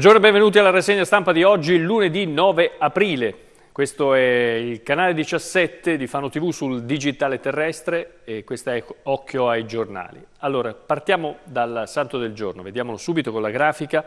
Buongiorno e benvenuti alla rassegna stampa di oggi, lunedì 9 aprile. Questo è il canale 17 di Fano TV sul digitale terrestre e questo è Occhio ai giornali. Allora, partiamo dal santo del giorno, vediamolo subito con la grafica.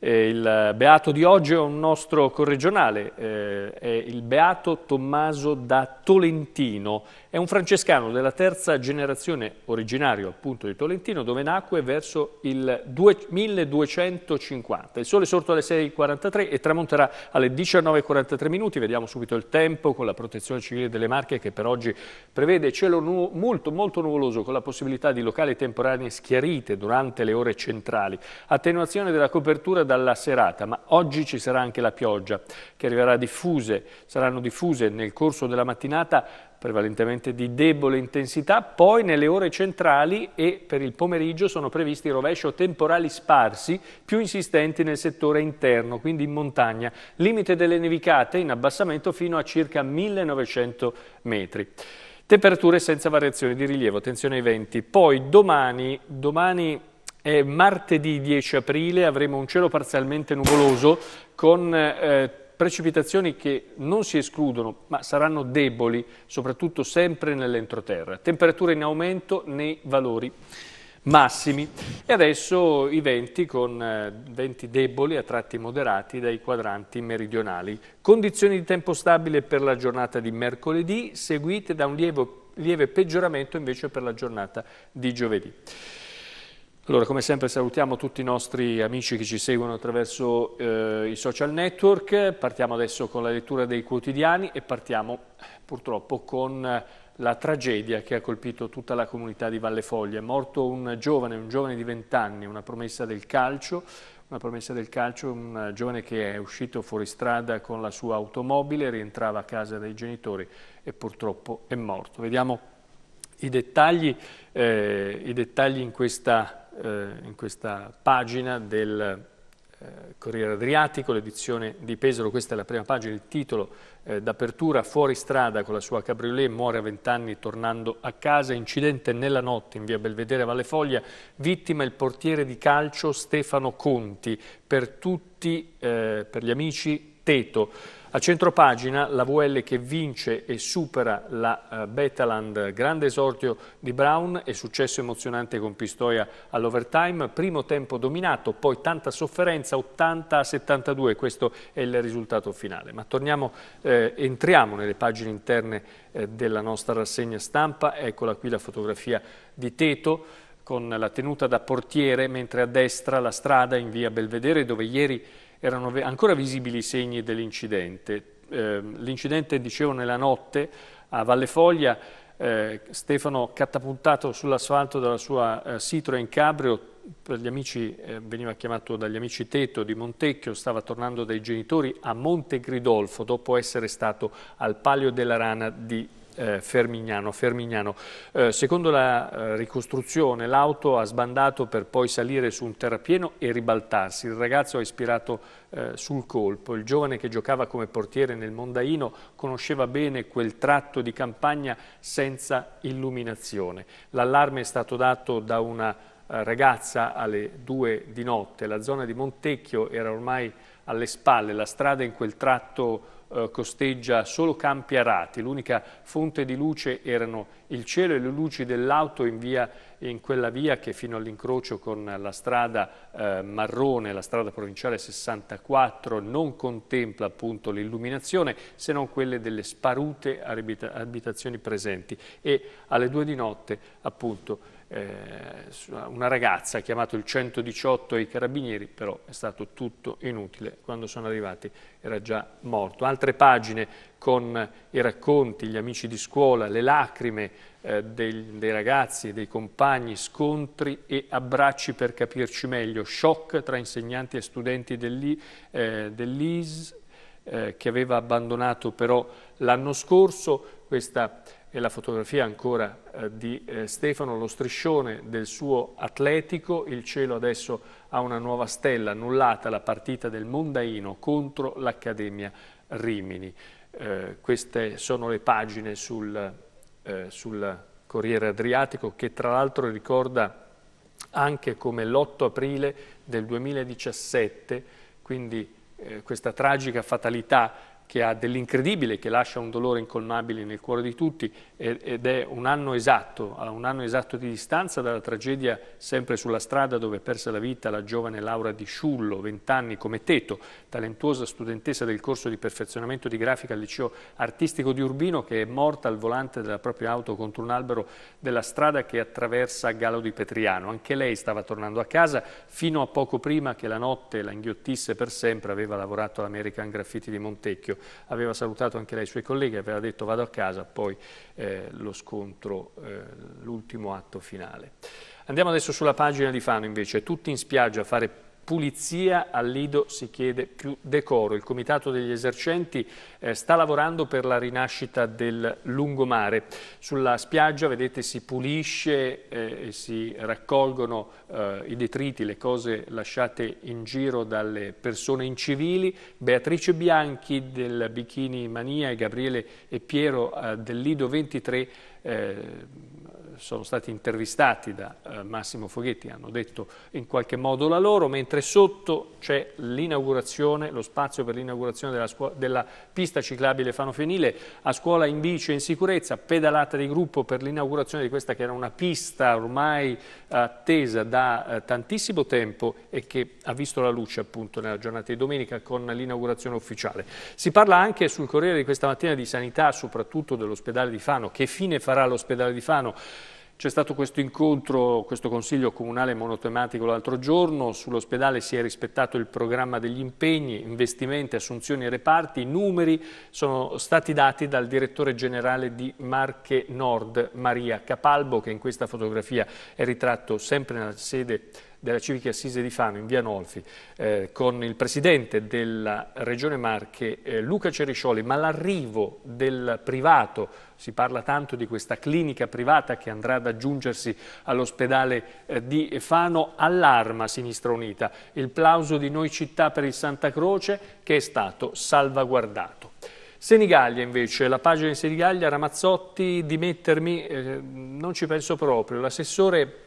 Eh, il beato di oggi è un nostro corregionale, eh, è il beato Tommaso da Tolentino, è un francescano della terza generazione, originario appunto di Tolentino, dove nacque verso il 1250. Il sole sorto alle 6.43 e tramonterà alle 19.43 minuti. Vediamo subito il tempo con la protezione civile delle Marche che per oggi prevede cielo molto molto nuvoloso con la possibilità di locali temporanee schiarite durante le ore centrali. Attenuazione della copertura dalla serata, ma oggi ci sarà anche la pioggia che arriverà diffuse, saranno diffuse nel corso della mattinata prevalentemente di debole intensità, poi nelle ore centrali e per il pomeriggio sono previsti rovescio temporali sparsi, più insistenti nel settore interno, quindi in montagna. Limite delle nevicate in abbassamento fino a circa 1900 metri. Temperature senza variazioni di rilievo, attenzione ai venti. Poi domani, domani è martedì 10 aprile, avremo un cielo parzialmente nuvoloso con... Eh, precipitazioni che non si escludono ma saranno deboli, soprattutto sempre nell'entroterra. Temperature in aumento nei valori massimi e adesso i venti con eh, venti deboli a tratti moderati dai quadranti meridionali. Condizioni di tempo stabile per la giornata di mercoledì seguite da un lieve, lieve peggioramento invece per la giornata di giovedì. Allora, come sempre salutiamo tutti i nostri amici che ci seguono attraverso eh, i social network. Partiamo adesso con la lettura dei quotidiani e partiamo purtroppo con la tragedia che ha colpito tutta la comunità di Valle Foglia. È morto un giovane, un giovane di 20 anni, una promessa del calcio, una promessa del calcio, un giovane che è uscito fuori strada con la sua automobile, rientrava a casa dai genitori e purtroppo è morto. Vediamo i dettagli, eh, i dettagli in questa eh, in questa pagina del eh, Corriere Adriatico, l'edizione di Pesaro, questa è la prima pagina, il titolo eh, d'apertura, fuori strada con la sua cabriolet, muore a vent'anni tornando a casa, incidente nella notte in via Belvedere Valle Foglia, vittima il portiere di calcio Stefano Conti, per tutti, eh, per gli amici Teto. A centropagina la VL che vince e supera la uh, Betaland, grande esordio di Brown e successo emozionante con Pistoia all'overtime, primo tempo dominato, poi tanta sofferenza, 80 a 72, questo è il risultato finale. Ma torniamo, eh, entriamo nelle pagine interne eh, della nostra rassegna stampa, eccola qui la fotografia di Teto con la tenuta da portiere, mentre a destra la strada in via Belvedere dove ieri erano ancora visibili i segni dell'incidente. Eh, l'incidente, dicevo, nella notte a Valle Foglia, eh, Stefano catapultato sull'asfalto della sua eh, Citroen Cabrio, amici, eh, veniva chiamato dagli amici Tetto di Montecchio, stava tornando dai genitori a Monte Gridolfo dopo essere stato al Palio della Rana di eh, Fermignano. Fermignano. Eh, secondo la eh, ricostruzione l'auto ha sbandato per poi salire su un terrapieno e ribaltarsi. Il ragazzo ha ispirato eh, sul colpo. Il giovane che giocava come portiere nel Mondaino conosceva bene quel tratto di campagna senza illuminazione. L'allarme è stato dato da una eh, ragazza alle due di notte. La zona di Montecchio era ormai alle spalle, la strada in quel tratto eh, costeggia solo campi arati, l'unica fonte di luce erano il cielo e le luci dell'auto in, in, quella via che fino all'incrocio con la strada eh, marrone, la strada provinciale 64, non contempla appunto l'illuminazione se non quelle delle sparute abitazioni presenti e alle due di notte appunto eh, una ragazza ha chiamato il 118 e i carabinieri, però è stato tutto inutile, quando sono arrivati era già morto. Altre pagine con i racconti, gli amici di scuola, le lacrime eh, dei, dei ragazzi, dei compagni, scontri e abbracci per capirci meglio, shock tra insegnanti e studenti eh, dell'IS, eh, che aveva abbandonato però l'anno scorso, questa è la fotografia ancora eh, di eh, Stefano, lo striscione del suo atletico, il cielo adesso ha una nuova stella, annullata la partita del Mondaino contro l'Accademia Rimini. Eh, queste sono le pagine sul, sul Corriere Adriatico che tra l'altro ricorda anche come l'8 aprile del 2017, quindi questa tragica fatalità che ha dell'incredibile, che lascia un dolore incolmabile nel cuore di tutti ed è un anno esatto, a un anno esatto di distanza dalla tragedia sempre sulla strada dove perse la vita la giovane Laura Di Sciullo, 20 anni come Teto, talentuosa studentessa del corso di perfezionamento di grafica al liceo artistico di Urbino che è morta al volante della propria auto contro un albero della strada che attraversa Galo di Petriano. Anche lei stava tornando a casa fino a poco prima che la notte la inghiottisse per sempre, aveva lavorato all'American Graffiti di Montecchio aveva salutato anche lei i suoi colleghi, aveva detto vado a casa, poi eh, lo scontro, eh, l'ultimo atto finale. Andiamo adesso sulla pagina di Fano invece, tutti in spiaggia a fare pulizia al Lido si chiede più decoro. Il Comitato degli Esercenti eh, sta lavorando per la rinascita del lungomare. Sulla spiaggia, vedete, si pulisce eh, e si raccolgono eh, i detriti, le cose lasciate in giro dalle persone incivili. Beatrice Bianchi del Bikini Mania e Gabriele e Piero eh, del Lido 23 sono stati intervistati da eh, Massimo Foghetti, hanno detto in qualche modo la loro, mentre sotto c'è l'inaugurazione, lo spazio per l'inaugurazione della, della, pista ciclabile Fano Fenile, a scuola in bici e in sicurezza, pedalata di gruppo per l'inaugurazione di questa che era una pista ormai attesa da eh, tantissimo tempo e che ha visto la luce appunto nella giornata di domenica con l'inaugurazione ufficiale. Si parla anche sul Corriere di questa mattina di sanità, soprattutto dell'ospedale di Fano, che fine farà l'ospedale di Fano? C'è stato questo incontro, questo consiglio comunale monotematico l'altro giorno, sull'ospedale si è rispettato il programma degli impegni, investimenti, assunzioni e reparti, i numeri sono stati dati dal direttore generale di Marche Nord, Maria Capalbo, che in questa fotografia è ritratto sempre nella sede della Civica Assise di Fano in via Nolfi eh, con il presidente della Regione Marche eh, Luca Ceriscioli, ma l'arrivo del privato, si parla tanto di questa clinica privata che andrà ad aggiungersi all'ospedale eh, di Fano, allarma Sinistra Unita, il plauso di Noi Città per il Santa Croce che è stato salvaguardato. Senigallia invece, la pagina di Senigallia, Ramazzotti, dimettermi, eh, non ci penso proprio, l'assessore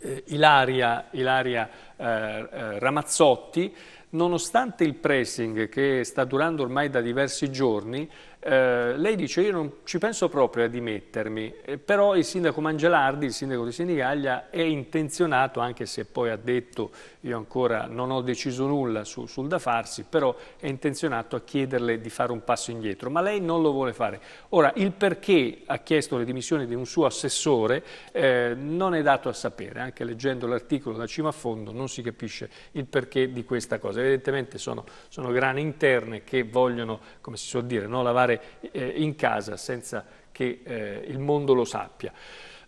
eh, Ilaria, Ilaria eh, eh, Ramazzotti, nonostante il pressing che sta durando ormai da diversi giorni, eh, lei dice io non ci penso proprio a dimettermi, eh, però il sindaco Mangelardi, il sindaco di Senigallia, è intenzionato, anche se poi ha detto io ancora non ho deciso nulla su, sul da farsi, però è intenzionato a chiederle di fare un passo indietro, ma lei non lo vuole fare. Ora, il perché ha chiesto le dimissioni di un suo assessore eh, non è dato a sapere, anche leggendo l'articolo da cima a fondo non si capisce il perché di questa cosa. Evidentemente sono, sono grane interne che vogliono, come si suol dire, no, lavare fare eh, in casa senza che eh, il mondo lo sappia.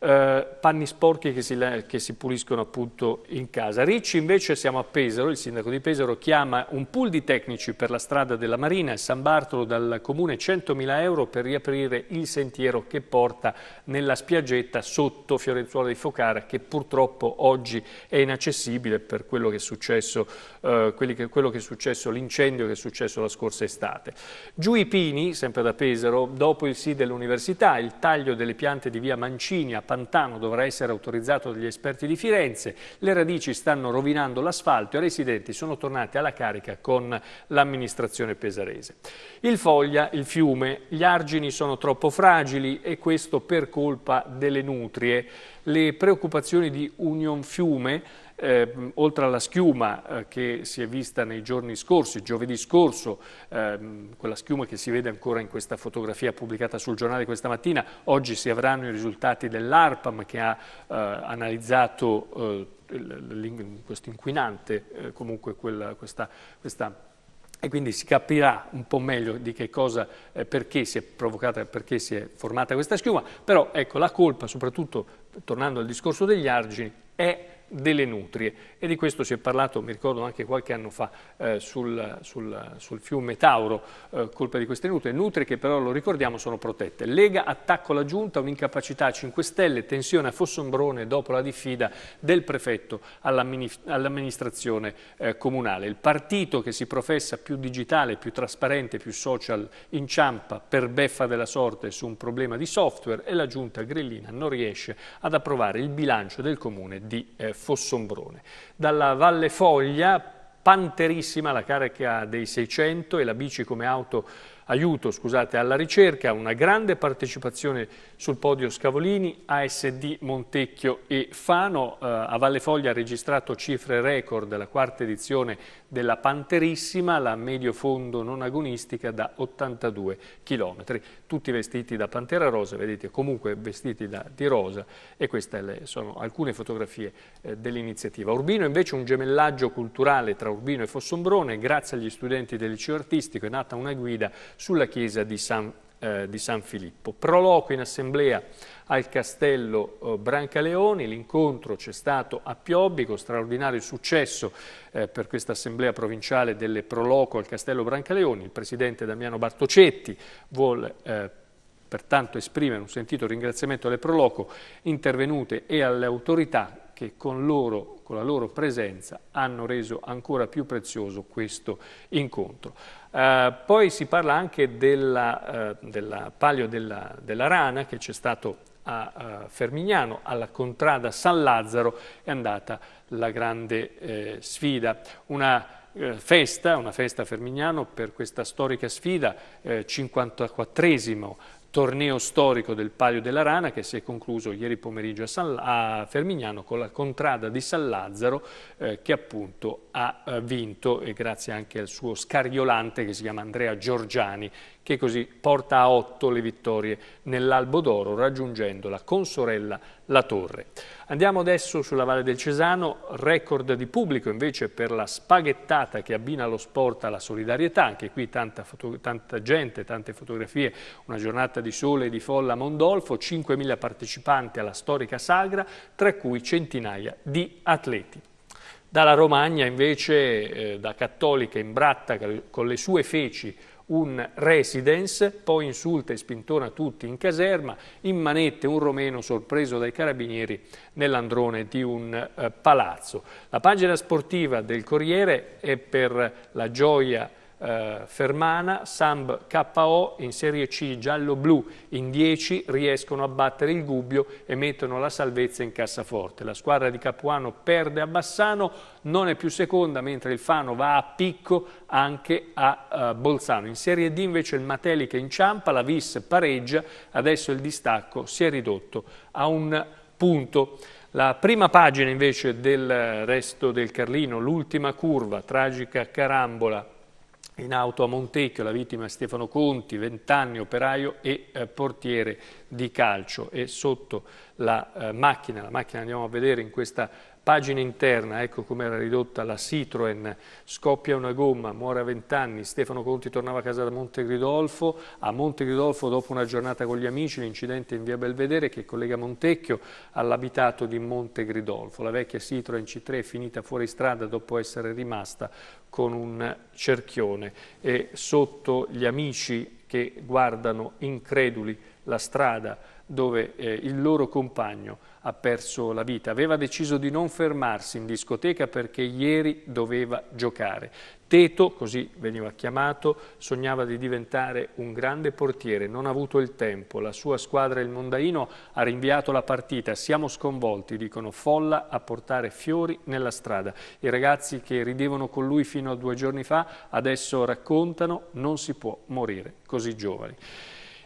Eh, panni sporchi che si, che si, puliscono appunto in casa. Ricci invece siamo a Pesaro, il sindaco di Pesaro chiama un pool di tecnici per la strada della Marina e San Bartolo dal comune 100.000 euro per riaprire il sentiero che porta nella spiaggetta sotto Fiorenzuola di Focara che purtroppo oggi è inaccessibile per quello che è successo, eh, successo l'incendio che è successo la scorsa estate. Giù i Pini, sempre da Pesaro, dopo il sì dell'università, il taglio delle piante di via Mancini a pantano dovrà essere autorizzato dagli esperti di Firenze, le radici stanno rovinando l'asfalto e i residenti sono tornati alla carica con l'amministrazione pesarese. Il Foglia, il fiume, gli argini sono troppo fragili e questo per colpa delle nutrie. Le preoccupazioni di Union Fiume eh, oltre alla schiuma eh, che si è vista nei giorni scorsi, giovedì scorso, ehm, quella schiuma che si vede ancora in questa fotografia pubblicata sul giornale questa mattina, oggi si avranno i risultati dell'ARPAM che ha eh, analizzato eh, questo inquinante, eh, comunque quella, questa, questa e quindi si capirà un po' meglio di che cosa, eh, perché si è provocata, perché si è formata questa schiuma, però ecco la colpa soprattutto, tornando al discorso degli argini, è delle nutrie e di questo si è parlato, mi ricordo, anche qualche anno fa eh, sul, sul, sul, fiume Tauro, eh, colpa di queste nutrie, nutrie che però, lo ricordiamo, sono protette. Lega, attacco alla giunta, un'incapacità a 5 Stelle, tensione a Fossombrone dopo la diffida del prefetto all'amministrazione eh, comunale. Il partito che si professa più digitale, più trasparente, più social, inciampa per beffa della sorte su un problema di software e la giunta grellina non riesce ad approvare il bilancio del comune di eh, Fossombrone. Dalla Valle Foglia, panterissima la carica dei 600 e la bici come auto aiuto scusate, alla ricerca, una grande partecipazione sul podio Scavolini, ASD Montecchio e Fano. Eh, a Valle Foglia ha registrato cifre record la quarta edizione della Panterissima, la medio fondo non agonistica da 82 km. Tutti vestiti da pantera rosa, vedete comunque vestiti da, di rosa e queste le, sono alcune fotografie eh, dell'iniziativa. Urbino invece un gemellaggio culturale tra Urbino e Fossombrone, grazie agli studenti del liceo artistico è nata una guida sulla chiesa di San, eh, di San Filippo. Proloco in assemblea al castello eh, Brancaleoni, l'incontro c'è stato a Piobbico, straordinario successo eh, per questa assemblea provinciale delle Proloco al castello Brancaleoni, il presidente Damiano Bartocetti vuole eh, pertanto esprimere un sentito ringraziamento alle Proloco intervenute e alle autorità che con, loro, con la loro presenza hanno reso ancora più prezioso questo incontro. Eh, poi si parla anche del uh, eh, palio della, della, rana che c'è stato a uh, Fermignano, alla contrada San Lazzaro è andata la grande eh, sfida. Una eh, festa, una festa a Fermignano per questa storica sfida, eh, 54esimo torneo storico del Palio della Rana che si è concluso ieri pomeriggio a, San, a Fermignano con la contrada di San Lazzaro eh, che appunto ha eh, vinto e grazie anche al suo scariolante che si chiama Andrea Giorgiani che così porta a otto le vittorie nell'Albo d'Oro, raggiungendo la consorella La Torre. Andiamo adesso sulla Valle del Cesano, record di pubblico invece per la spaghettata che abbina lo sport alla solidarietà, anche qui tanta, tanta gente, tante fotografie, una giornata di sole e di folla a Mondolfo, 5.000 partecipanti alla storica sagra, tra cui centinaia di atleti. Dalla Romagna invece, eh, da cattolica in Bratta, con le sue feci, un residence, poi insulta e spintona tutti in caserma, immanette un romeno sorpreso dai carabinieri nell'androne di un eh, palazzo. La pagina sportiva del Corriere è per la gioia eh, Fermana, Samb KO in Serie C giallo-blu in 10 riescono a battere il Gubbio e mettono la salvezza in cassaforte. La squadra di Capuano perde a Bassano, non è più seconda, mentre il Fano va a picco anche a eh, Bolzano. In Serie D invece il Mateli che inciampa, la Vis pareggia, adesso il distacco si è ridotto a un punto. La prima pagina invece del resto del Carlino, l'ultima curva, tragica carambola, in auto a Montecchio, la vittima è Stefano Conti, 20 anni, operaio e eh, portiere di calcio e sotto la eh, macchina, la macchina andiamo a vedere in questa Pagina interna, ecco com'era ridotta la Citroen, scoppia una gomma, muore a vent'anni, Stefano Conti tornava a casa da Monte Gridolfo, a Monte Gridolfo dopo una giornata con gli amici, l'incidente in via Belvedere che collega Montecchio all'abitato di Monte Gridolfo. La vecchia Citroen C3 è finita fuori strada dopo essere rimasta con un cerchione e sotto gli amici che guardano increduli la strada dove eh, il loro compagno ha perso la vita. Aveva deciso di non fermarsi in discoteca perché ieri doveva giocare. Teto, così veniva chiamato, sognava di diventare un grande portiere, non ha avuto il tempo. La sua squadra, il Mondaino, ha rinviato la partita. Siamo sconvolti, dicono folla, a portare fiori nella strada. I ragazzi che ridevano con lui fino a due giorni fa adesso raccontano non si può morire così giovani.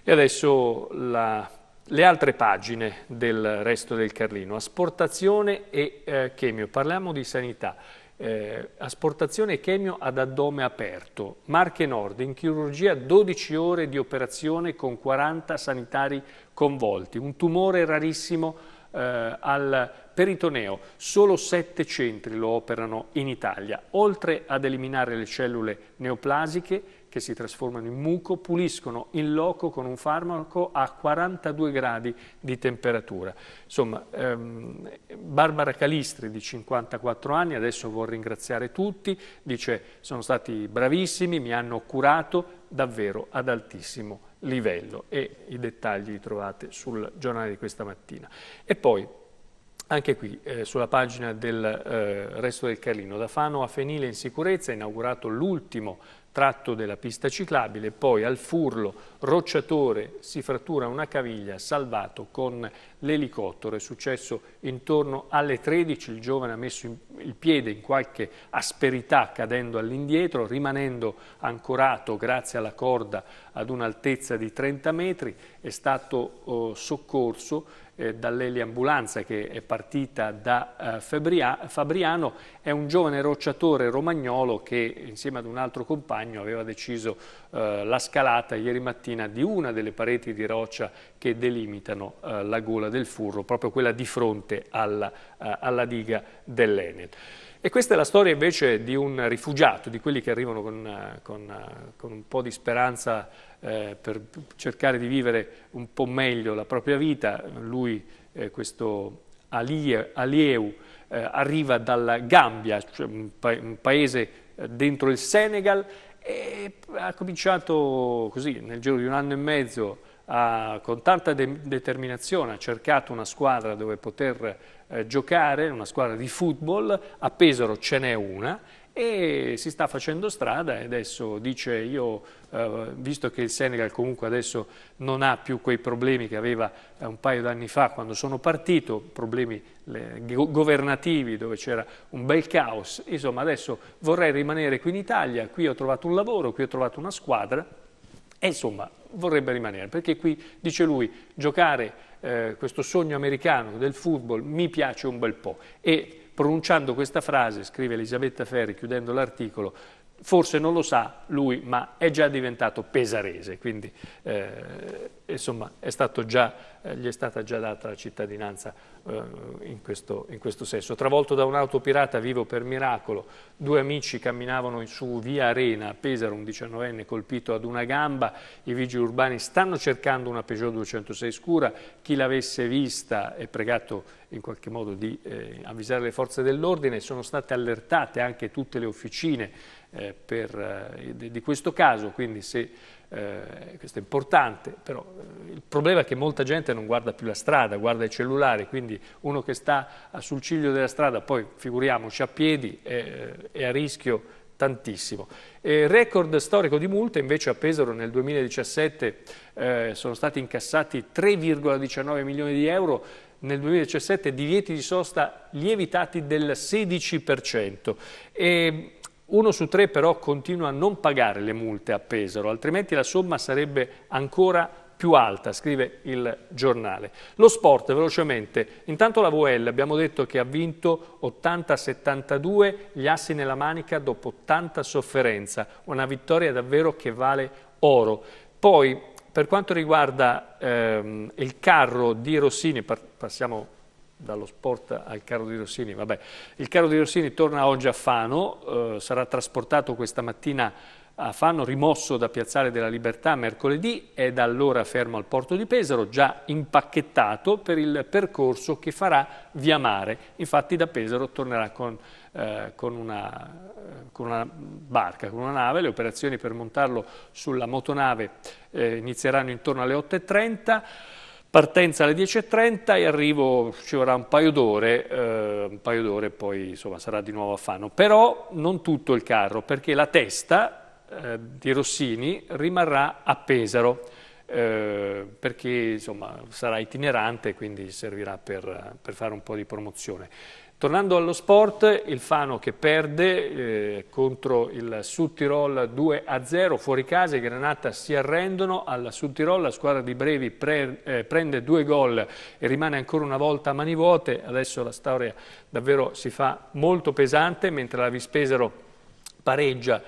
E adesso la le altre pagine del resto del Carlino, asportazione e eh, chemio, parliamo di sanità, eh, asportazione e chemio ad addome aperto, Marche Nord, in chirurgia 12 ore di operazione con 40 sanitari coinvolti, un tumore rarissimo eh, al peritoneo, solo sette centri lo operano in Italia. Oltre ad eliminare le cellule neoplasiche, che si trasformano in muco, puliscono in loco con un farmaco a 42 gradi di temperatura. Insomma, ehm, Barbara Calistri di 54 anni, adesso vuol ringraziare tutti, dice sono stati bravissimi, mi hanno curato davvero ad altissimo livello e i dettagli li trovate sul giornale di questa mattina. E poi anche qui, eh, sulla pagina del eh, resto del Carlino, da Fano a Fenile in sicurezza, inaugurato l'ultimo tratto della pista ciclabile, poi al Furlo, Rocciatore, si frattura una caviglia, salvato con l'elicottero. È successo intorno alle 13, il giovane ha messo in, il piede in qualche asperità cadendo all'indietro, rimanendo ancorato grazie alla corda ad un'altezza di 30 metri, è stato eh, soccorso eh, dall'eliambulanza che è partita da eh, Fabriano, è un giovane rocciatore romagnolo che insieme ad un altro compagno aveva deciso eh, la scalata ieri mattina di una delle pareti di roccia che delimitano eh, la gola del furro, proprio quella di fronte alla, eh, alla diga dell'Enel. E questa è la storia invece di un rifugiato, di quelli che arrivano con, eh, con, eh, con un po' di speranza per cercare di vivere un po' meglio la propria vita. Lui, questo Alie, Alieu, arriva dalla Gambia, cioè un, pa un paese dentro il Senegal e ha cominciato così, nel giro di un anno e mezzo, a, con tanta de determinazione, ha cercato una squadra dove poter eh, giocare, una squadra di football, a Pesaro ce n'è una e si sta facendo strada e adesso dice io eh, visto che il Senegal comunque adesso non ha più quei problemi che aveva eh, un paio d'anni fa quando sono partito, problemi governativi dove c'era un bel caos, insomma adesso vorrei rimanere qui in Italia, qui ho trovato un lavoro, qui ho trovato una squadra e insomma vorrebbe rimanere perché qui, dice lui, giocare eh, questo sogno americano del football mi piace un bel po' e pronunciando questa frase, scrive Elisabetta Ferri chiudendo l'articolo, forse non lo sa lui, ma è già diventato pesarese, quindi eh, insomma è già, eh, gli è stata già data la cittadinanza eh, in, questo, in, questo, senso. Travolto da un'auto pirata, vivo per miracolo, due amici camminavano su via Arena a Pesaro, un 19enne colpito ad una gamba, i vigili urbani stanno cercando una Peugeot 206 scura, chi l'avesse vista è pregato in qualche modo di eh, avvisare le forze dell'ordine, sono state allertate anche tutte le officine eh, per, eh, di, di, questo caso, quindi se, eh, questo è importante, però eh, il problema è che molta gente non guarda più la strada, guarda i cellulari, quindi uno che sta sul ciglio della strada, poi figuriamoci a piedi, è, è a rischio tantissimo. Eh, record storico di multe invece a Pesaro nel 2017 eh, sono stati incassati 3,19 milioni di euro, nel 2017 divieti di sosta lievitati del 16%. E uno su tre però continua a non pagare le multe a Pesaro, altrimenti la somma sarebbe ancora più alta, scrive il giornale. Lo sport, velocemente, intanto la VL abbiamo detto che ha vinto 80-72, gli assi nella manica dopo tanta sofferenza, una vittoria davvero che vale oro. Poi, per quanto riguarda ehm, il carro di Rossini, passiamo dallo sport al carro di Rossini, vabbè, il carro di Rossini torna oggi a Fano, eh, sarà trasportato questa mattina a Fano, rimosso da Piazzale della Libertà mercoledì e da allora fermo al porto di Pesaro, già impacchettato per il percorso che farà via mare. Infatti da Pesaro tornerà con, eh, con, una, eh, con una, barca, con una nave, le operazioni per montarlo sulla motonave eh, inizieranno intorno alle 8.30 partenza alle 10.30 e arrivo, ci vorrà un paio d'ore, eh, un paio d'ore e poi insomma, sarà di nuovo a Fano. Però non tutto il carro, perché la testa eh, di Rossini rimarrà a Pesaro, eh, perché insomma, sarà itinerante e quindi servirà per, per fare un po' di promozione. Tornando allo sport, il Fano che perde eh, contro il Sud Tirol 2-0, fuori casa i Granata si arrendono alla Sud Tirol, la squadra di Brevi pre, eh, prende due gol e rimane ancora una volta a mani vuote, adesso la storia davvero si fa molto pesante, mentre la Vispesero pareggia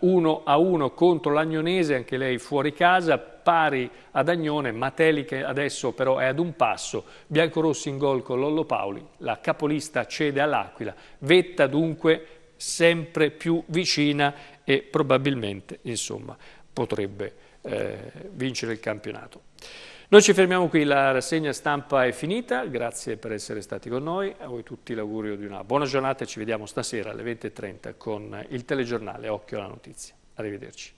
1 eh, a 1 contro l'Agnonese, anche lei fuori casa, pari ad Agnone, Mateli che adesso però è ad un passo, Biancorossi in gol con Lollo Paoli, la capolista cede all'Aquila, vetta dunque sempre più vicina e probabilmente insomma, potrebbe eh, vincere il campionato. Noi ci fermiamo qui, la rassegna stampa è finita, grazie per essere stati con noi, a voi tutti l'augurio di una buona giornata e ci vediamo stasera alle 20.30 con il telegiornale Occhio alla Notizia. Arrivederci.